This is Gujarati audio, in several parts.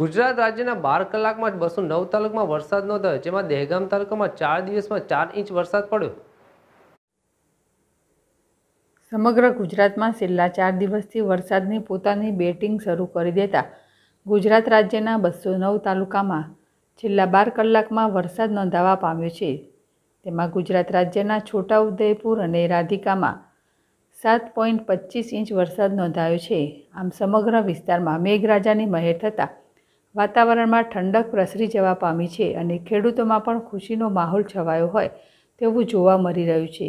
ગુજરાત રાજ્યના બાર કલાકમાં જ બસો નવ તાલુકામાં વરસાદ નોંધાયો જેમાં દહેગામ તાલુકામાં ચાર દિવસમાં ચાર ઇંચ વરસાદ પડ્યો સમગ્ર ગુજરાતમાં છેલ્લા ચાર દિવસથી વરસાદની પોતાની બેટિંગ શરૂ કરી દેતા ગુજરાત રાજ્યના બસો નવ તાલુકામાં છેલ્લા બાર કલાકમાં વરસાદ નોંધાવા પામ્યો છે તેમાં ગુજરાત રાજ્યના છોટાઉદેપુર અને રાધિકામાં સાત પોઈન્ટ પચીસ ઇંચ વરસાદ નોંધાયો છે આમ સમગ્ર વિસ્તારમાં મેઘરાજાની મહેર થતાં વાતાવરણમાં ઠંડક પ્રસરી જવા પામી છે અને ખેડૂતોમાં પણ ખુશીનો માહોલ છવાયો હોય તેવું જોવા મળી રહ્યું છે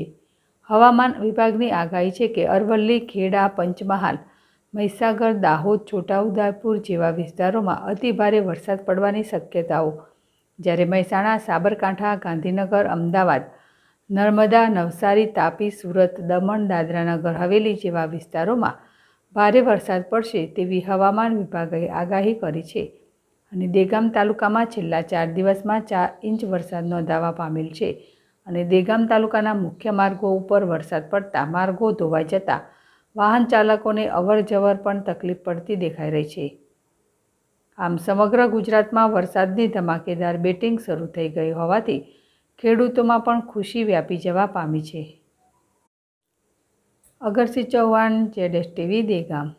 હવામાન વિભાગની આગાહી છે કે અરવલ્લી ખેડા પંચમહાલ મહીસાગર દાહોદ છોટાઉદેપુર જેવા વિસ્તારોમાં અતિભારે વરસાદ પડવાની શક્યતાઓ જ્યારે મહેસાણા સાબરકાંઠા ગાંધીનગર અમદાવાદ નર્મદા નવસારી તાપી સુરત દમણ દાદરાનગર હવેલી જેવા વિસ્તારોમાં ભારે વરસાદ પડશે તેવી હવામાન વિભાગે આગાહી કરી છે અને દેગામ તાલુકામાં છેલ્લા ચાર દિવસમાં ચાર ઇંચ વરસાદ નોંધાવા પામેલ છે અને દેગામ તાલુકાના મુખ્ય માર્ગો ઉપર વરસાદ પડતા માર્ગો ધોવાઈ જતા વાહન ચાલકોને અવરજવર પણ તકલીફ પડતી દેખાઈ રહી છે આમ સમગ્ર ગુજરાતમાં વરસાદની ધમાકેદાર બેટિંગ શરૂ થઈ ગઈ હોવાથી ખેડૂતોમાં પણ ખુશી વ્યાપી જવા પામી છે અગરસિંહ ચૌહાણ જેડેસ ટીવી દેગામ